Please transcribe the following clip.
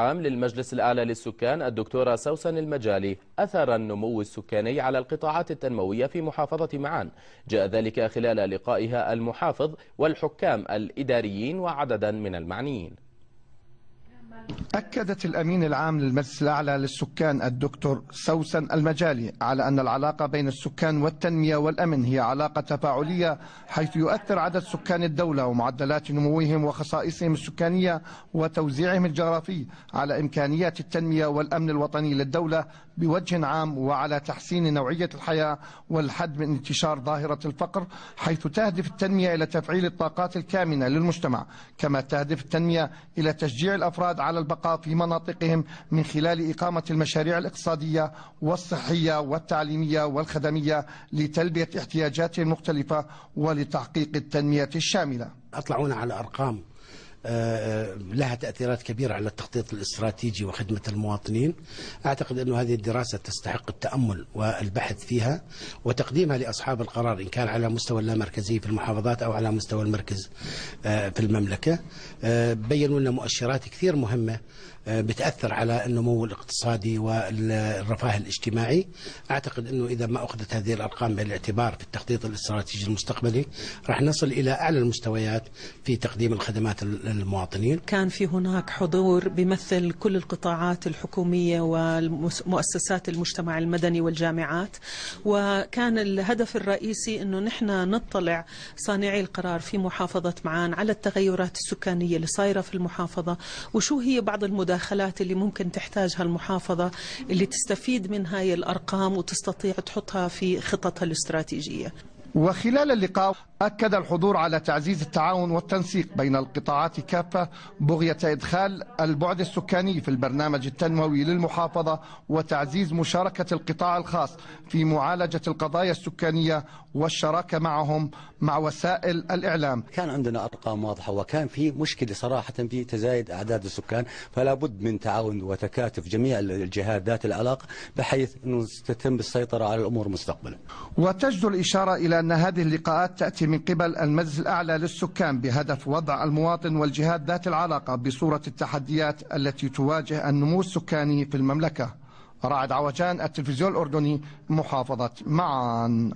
عام للمجلس الأعلى للسكان الدكتورة سوسن المجالي أثر النمو السكاني على القطاعات التنموية في محافظة معان جاء ذلك خلال لقائها المحافظ والحكام الإداريين وعددا من المعنيين أكدت الأمين العام للمجلس الأعلى للسكان الدكتور سوسن المجالي على أن العلاقة بين السكان والتنمية والأمن هي علاقة تفاعلية حيث يؤثر عدد سكان الدولة ومعدلات نموهم وخصائصهم السكانية وتوزيعهم الجغرافي على إمكانيات التنمية والأمن الوطني للدولة بوجه عام وعلى تحسين نوعية الحياة والحد من انتشار ظاهرة الفقر حيث تهدف التنمية إلى تفعيل الطاقات الكامنة للمجتمع كما تهدف التنمية إلى تشجيع الأفراد على البقاء في مناطقهم من خلال إقامة المشاريع الاقتصادية والصحية والتعليمية والخدمية لتلبية احتياجاتهم المختلفة ولتحقيق التنمية الشاملة أطلعونا على أرقام آه، آه، لها تأثيرات كبيرة على التخطيط الاستراتيجي وخدمة المواطنين أعتقد أن هذه الدراسة تستحق التأمل والبحث فيها وتقديمها لأصحاب القرار إن كان على مستوى اللامركزي في المحافظات أو على مستوى المركز آه، في المملكة بينوا لنا مؤشرات كثير مهمة بتأثر على النمو الاقتصادي والرفاه الاجتماعي أعتقد أنه إذا ما أخذت هذه الأرقام بالاعتبار في التخطيط الاستراتيجي المستقبلي راح نصل إلى أعلى المستويات في تقديم الخدمات المواطنين كان في هناك حضور بمثل كل القطاعات الحكومية ومؤسسات المجتمع المدني والجامعات وكان الهدف الرئيسي أنه نحن نطلع صانعي القرار في محافظة معان على التغيرات السكانية اللي صايرة في المحافظة وشو هي بعض المداخلات اللي ممكن تحتاجها المحافظة اللي تستفيد من هاي الأرقام وتستطيع تحطها في خططها الاستراتيجية وخلال اللقاء أكد الحضور على تعزيز التعاون والتنسيق بين القطاعات كافة بغية إدخال البعد السكاني في البرنامج التنموي للمحافظة وتعزيز مشاركة القطاع الخاص في معالجة القضايا السكانية والشراكة معهم مع وسائل الإعلام كان عندنا أرقام واضحة وكان في مشكلة صراحة في تزايد أعداد السكان فلا بد من تعاون وتكاتف جميع الجهات ذات العلاقة بحيث أنه تتم السيطرة على الأمور مستقبلا وتجد الإشارة إلى أن هذه اللقاءات تأتي من قبل المجلس الأعلى للسكان بهدف وضع المواطن والجهات ذات العلاقة بصورة التحديات التي تواجه النمو السكاني في المملكة رعد عوجان التلفزيون الأردني محافظة معان